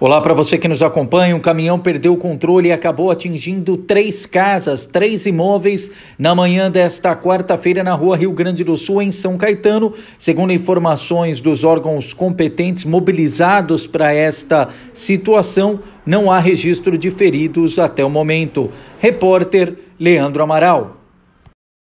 Olá para você que nos acompanha. Um caminhão perdeu o controle e acabou atingindo três casas, três imóveis na manhã desta quarta-feira na rua Rio Grande do Sul, em São Caetano. Segundo informações dos órgãos competentes mobilizados para esta situação, não há registro de feridos até o momento. Repórter Leandro Amaral.